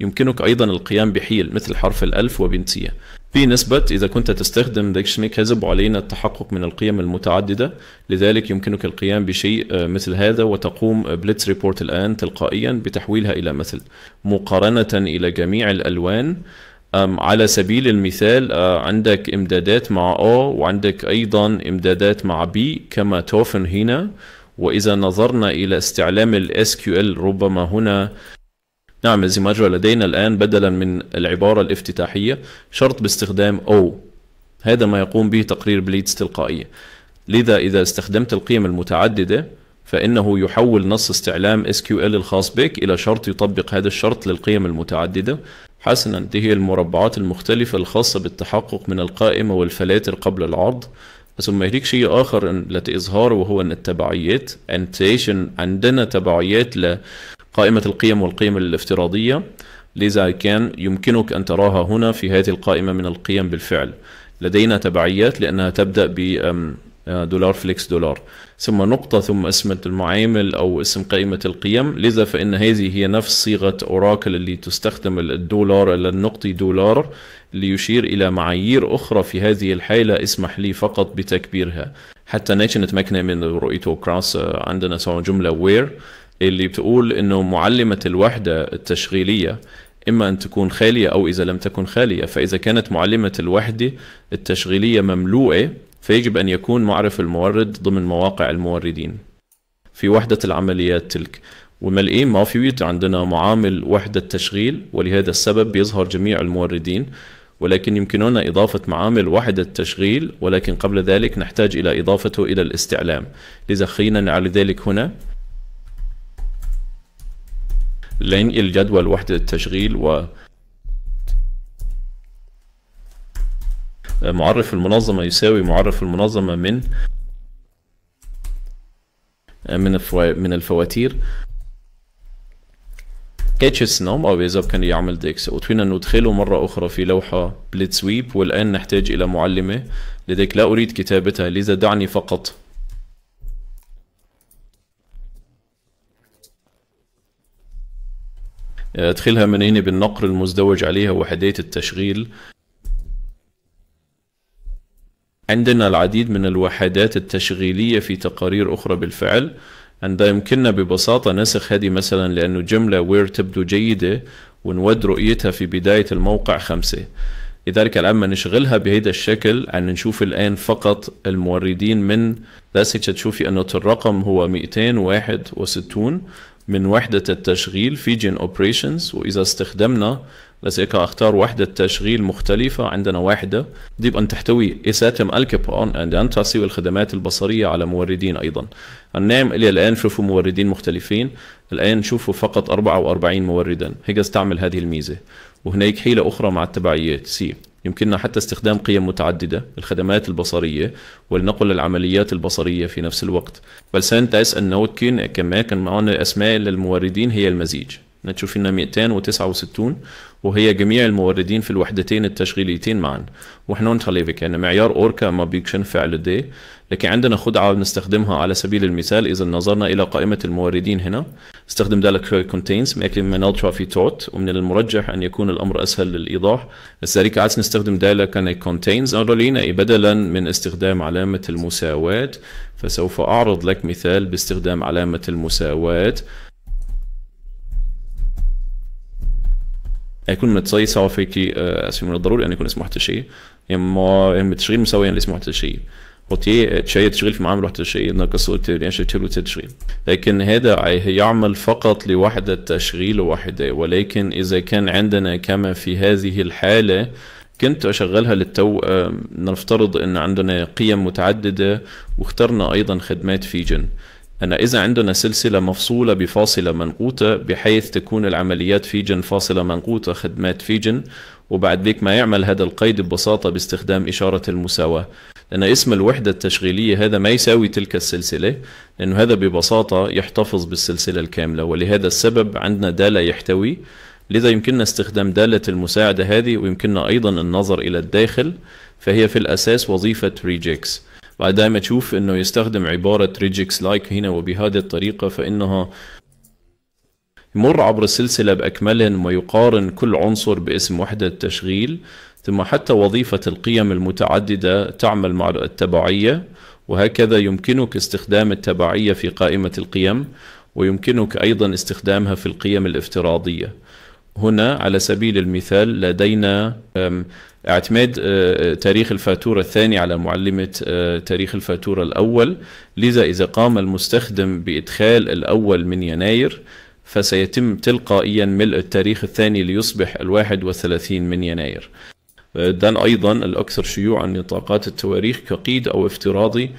Speaker 1: يمكنك أيضا القيام بحيل مثل حرف الألف وبنتية في نسبة إذا كنت تستخدم ديكشنري كذب علينا التحقق من القيم المتعددة لذلك يمكنك القيام بشيء آه، مثل هذا وتقوم بليتس ريبورت الآن تلقائيا بتحويلها إلى مثل مقارنة إلى جميع الألوان على سبيل المثال آه، عندك إمدادات مع أو وعندك أيضا إمدادات مع بي كما توفن هنا وإذا نظرنا إلى استعلام ال SQL ربما هنا نعم الزماج لدينا الآن بدلا من العبارة الافتتاحية شرط باستخدام أو هذا ما يقوم به تقرير بليدز تلقائية لذا إذا استخدمت القيم المتعددة فإنه يحول نص استعلام SQL الخاص بك إلى شرط يطبق هذا الشرط للقيم المتعددة حسنا دي هي المربعات المختلفة الخاصة بالتحقق من القائمة والفلاتر قبل العرض ثم يهديك شيء آخر لتإظهاره وهو أن التبعيات annotation عندنا تبعيات ل قائمة القيم والقيم الافتراضية لذا كان يمكنك أن تراها هنا في هذه القائمة من القيم بالفعل لدينا تبعيات لأنها تبدأ ب آه، دولار فليكس دولار ثم نقطة ثم اسم المعامل أو اسم قائمة القيم لذا فإن هذه هي نفس صيغة أوراكل اللي تستخدم الدولار النقطي دولار ليشير إلى معايير أخرى في هذه الحالة اسمح لي فقط بتكبيرها حتى نتمكن من رؤيته كراس آه، عندنا سواء جملة where اللي بتقول انه معلمه الوحده التشغيليه إما أن تكون خالية أو إذا لم تكن خالية فإذا كانت معلمة الوحدة التشغيلية مملوءة فيجب أن يكون معرف المورد ضمن مواقع الموردين في وحدة العمليات تلك وملئين ما في عندنا معامل وحدة تشغيل ولهذا السبب بيظهر جميع الموردين ولكن يمكننا إضافة معامل وحدة تشغيل ولكن قبل ذلك نحتاج إلى إضافته إلى الاستعلام لذا خلينا على ذلك هنا لينقل جدول وحدة التشغيل و معرف المنظمة يساوي معرف المنظمة من من من الفواتير كاتشس نوم او اذا كان يعمل ديكس وطفينا ندخله مرة اخرى في لوحة بليتسويب والان نحتاج الى معلمة لديك لا اريد كتابتها لذا دعني فقط ادخلها من هنا بالنقر المزدوج عليها وحدية التشغيل عندنا العديد من الوحدات التشغيلية في تقارير أخرى بالفعل عندما يمكننا ببساطة نسخ هذه مثلا لأنه جملة وير تبدو جيدة ونود رؤيتها في بداية الموقع خمسة لذلك الآن ما نشغلها بهذا الشكل أن نشوف الآن فقط الموردين من لاسك تشوفي أن الرقم هو 261 من وحدة التشغيل في جين اوبريشنز وإذا استخدمنا لذلك اختار وحدة تشغيل مختلفة عندنا واحدة دي بأن تحتوي اساتم عند ان أنتاسي الخدمات البصرية على موردين أيضا النعم إلى الآن شوفوا موردين مختلفين الآن شوفوا فقط 44 موردا هيك استعمل هذه الميزة وهناك حيلة أخرى مع التبعيات سي يمكننا حتى استخدام قيم متعددة الخدمات البصرية ولنقل العمليات البصرية في نفس الوقت بل سنت أس نوكين كما كان معنا أسماء للموردين هي المزيج نتشوف إنها 269 وهي جميع الموردين في الوحدتين التشغيليتين معا وحنا بك يعني معيار اوركا ما بيكشن فعل دي لكن عندنا خدعة بنستخدمها على سبيل المثال إذا نظرنا إلى قائمة الموردين هنا استخدم ذلك كونتينز لكن من الترا في توت ومن المرجح ان يكون الامر اسهل للايضاح لذلك عادة نستخدم ذلك كان كونتينز لينا بدلا من استخدام علامة المساواة فسوف اعرض لك مثال باستخدام علامة المساواة يعني يكون متصي سوا فيكي آه، اسف من الضروري ان يكون اسمه حتى شيء يما يعني يما يعني تشغيل مساويا لاسمه حتى شيء قلت شيء تشغيل في معامل واحدة شيء ناقص قلت ليش تشغيل لكن هذا يعمل فقط لوحده تشغيل واحده ولكن اذا كان عندنا كما في هذه الحاله كنت اشغلها للتو نفترض ان عندنا قيم متعدده واخترنا ايضا خدمات فيجن أنا إذا عندنا سلسلة مفصولة بفاصلة منقوطة بحيث تكون العمليات فيجن فاصلة منقوطة خدمات فيجن وبعد ذلك ما يعمل هذا القيد ببساطة باستخدام إشارة المساواة لأن اسم الوحدة التشغيلية هذا ما يساوي تلك السلسلة لأنه هذا ببساطة يحتفظ بالسلسلة الكاملة ولهذا السبب عندنا دالة يحتوي لذا يمكننا استخدام دالة المساعدة هذه ويمكننا أيضا النظر إلى الداخل فهي في الأساس وظيفة ريجكس بعد ما تشوف أنه يستخدم عبارة ريجكس لايك هنا وبهذه الطريقة فإنها يمر عبر السلسلة بأكملهم ويقارن كل عنصر باسم وحدة تشغيل ثم حتى وظيفة القيم المتعددة تعمل مع التبعية وهكذا يمكنك استخدام التبعية في قائمة القيم ويمكنك أيضا استخدامها في القيم الافتراضية هنا على سبيل المثال لدينا اعتماد آه، تاريخ الفاتورة الثاني على معلمة آه، تاريخ الفاتورة الأول لذا إذا قام المستخدم بإدخال الأول من يناير فسيتم تلقائيا ملء التاريخ الثاني ليصبح الواحد وثلاثين من يناير آه، دان أيضا الأكثر شيوعا لطاقات التواريخ كقيد أو افتراضي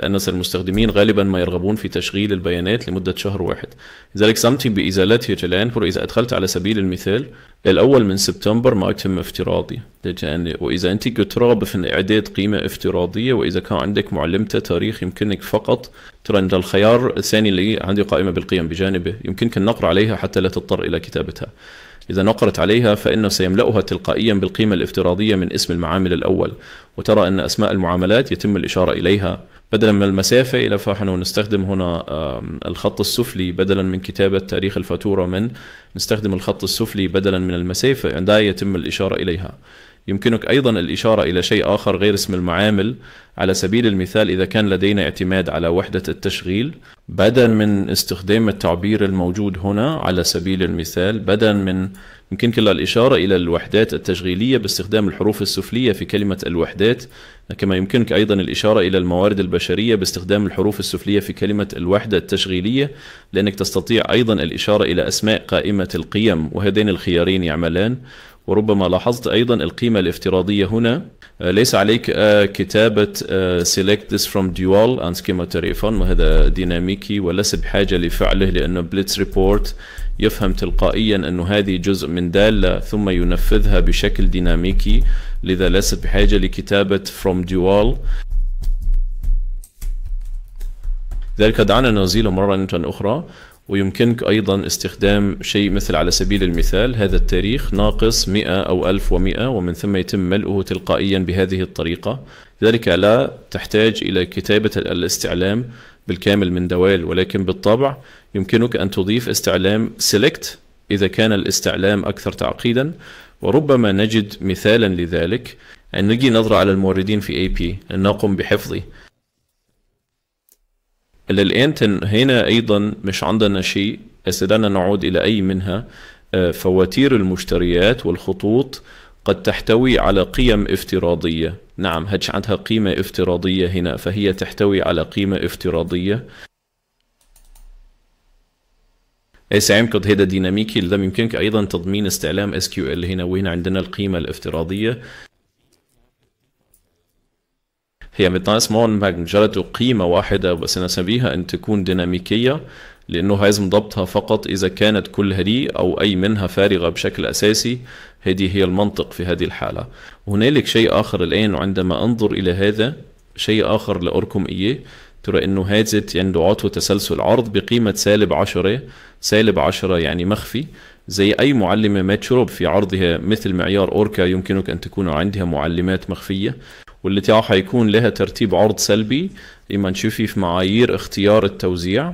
Speaker 1: لأن المستخدمين غالبا ما يرغبون في تشغيل البيانات لمدة شهر واحد لذلك سأمضي بإزالته الان إذا أدخلت على سبيل المثال الأول من سبتمبر ما يتم افتراضي وإذا أنت كنت ترغب في إعداد قيمة افتراضية وإذا كان عندك معلمته تاريخ يمكنك فقط ترى أن الخيار الثاني اللي عندي قائمة بالقيم بجانبه يمكنك النقر عليها حتى لا تضطر إلى كتابتها إذا نقرت عليها فإنه سيملأها تلقائيا بالقيمة الافتراضية من اسم المعامل الأول وترى أن أسماء المعاملات يتم الإشارة إليها بدلا من المسافة إلى فنحن نستخدم هنا الخط السفلي بدلا من كتابة تاريخ الفاتورة من نستخدم الخط السفلي بدلا من المسافة عندها يتم الإشارة إليها يمكنك أيضا الإشارة إلى شيء آخر غير اسم المعامل على سبيل المثال إذا كان لدينا اعتماد على وحدة التشغيل بدلا من استخدام التعبير الموجود هنا على سبيل المثال بدلا من يمكنك الإشارة إلى الوحدات التشغيلية باستخدام الحروف السفلية في كلمة الوحدات كما يمكنك أيضا الإشارة إلى الموارد البشرية باستخدام الحروف السفلية في كلمة الوحدة التشغيلية لأنك تستطيع أيضا الإشارة إلى أسماء قائمة القيم وهذين الخيارين يعملان وربما لاحظت أيضا القيمة الافتراضية هنا آه، ليس عليك آه، كتابة آه، select this from dual and schema tarifan وهذا ديناميكي ولست بحاجة لفعله لأنه بليتس ريبورت يفهم تلقائيا أن هذه جزء من دالة ثم ينفذها بشكل ديناميكي لذا لست بحاجة لكتابة from dual ذلك دعنا نزيله مرة أخرى ويمكنك أيضا استخدام شيء مثل على سبيل المثال هذا التاريخ ناقص 100 أو 1100 ومن ثم يتم ملئه تلقائيا بهذه الطريقة لذلك لا تحتاج إلى كتابة الاستعلام بالكامل من دوال ولكن بالطبع يمكنك أن تضيف استعلام select إذا كان الاستعلام أكثر تعقيدا وربما نجد مثالا لذلك أن نجي نظرة على الموردين في AP أن نقوم بحفظه للآن هنا أيضا مش عندنا شيء أسدنا نعود إلى أي منها آه، فواتير المشتريات والخطوط قد تحتوي على قيم افتراضية نعم هج عندها قيمة افتراضية هنا فهي تحتوي على قيمة افتراضية هسه إيه، يمكن هذا ديناميكي لم يمكنك ايضا تضمين استعلام SQL هنا وهنا عندنا القيمة الافتراضية هي بتناقص معهم مجرد قيمة واحدة بس نسميها أن تكون ديناميكية لأنه هيزم ضبطها فقط إذا كانت كل هذه أو أي منها فارغة بشكل أساسي هذه هي المنطق في هذه الحالة هنالك شيء آخر الآن وعندما أنظر إلى هذا شيء آخر لأركم إياه ترى أنه هذا عنده عطوة تسلسل عرض بقيمة سالب عشرة سالب عشرة يعني مخفي زي أي معلمة ما تشرب في عرضها مثل معيار أوركا يمكنك أن تكون عندها معلمات مخفية والتي اه حيكون لها ترتيب عرض سلبي لما نشوفه في معايير اختيار التوزيع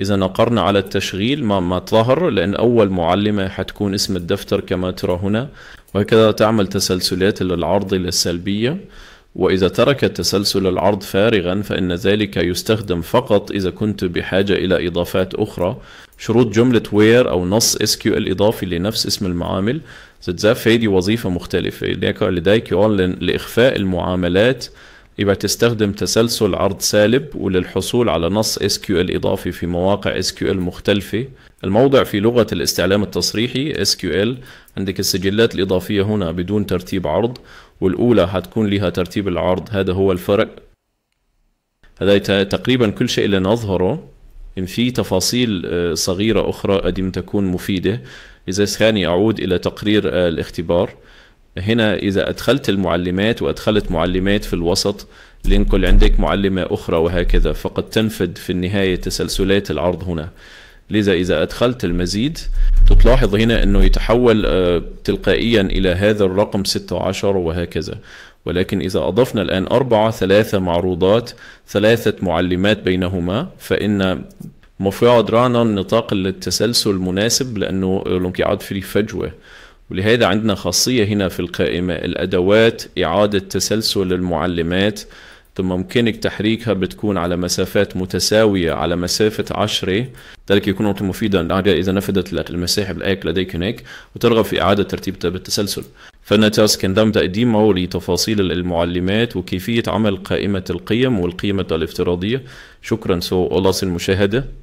Speaker 1: اذا نقرنا على التشغيل ما ما تظهر لان اول معلمه حتكون اسم الدفتر كما ترى هنا وهكذا تعمل تسلسلات للعرض السلبيه وإذا ترك تسلسل العرض فارغا فإن ذلك يستخدم فقط إذا كنت بحاجة إلى إضافات أخرى شروط جملة وير أو نص SQL إضافي لنفس اسم المعامل تتزاف في دي وظيفة مختلفة لديك يعلن لإخفاء المعاملات يبقى تستخدم تسلسل عرض سالب وللحصول على نص SQL إضافي في مواقع SQL مختلفة الموضع في لغة الاستعلام التصريحي SQL عندك السجلات الإضافية هنا بدون ترتيب عرض والأولى هتكون لها ترتيب العرض هذا هو الفرق هذا تقريبا كل شيء اللي نظهره إن في تفاصيل آه، صغيرة أخرى قد تكون مفيدة إذا ثاني أعود إلى تقرير آه، الاختبار هنا إذا أدخلت المعلمات وأدخلت معلمات في الوسط لنقل عندك معلمة أخرى وهكذا فقد تنفد في النهاية تسلسلات العرض هنا لذا إذا أدخلت المزيد تلاحظ هنا أنه يتحول آه، تلقائيا إلى هذا الرقم 16 وهكذا ولكن إذا أضفنا الآن أربعة ثلاثة معروضات ثلاثة معلمات بينهما فإن مفروض رانا نطاق التسلسل مناسب لأنه الانقعاض فيه فجوة ولهذا عندنا خاصية هنا في القائمة الأدوات إعادة تسلسل المعلمات ثم ممكنك تحريكها بتكون على مسافات متساوية على مسافة عشرة ذلك يكون مفيدا إذا نفذت المساحه الأيك لديك هناك وترغب في إعادة ترتيبها بالتسلسل فأنا تاسك يندم تقديمه لتفاصيل المعلمات وكيفية عمل قائمة القيم والقيمة الافتراضية شكرا سو الله المشاهدة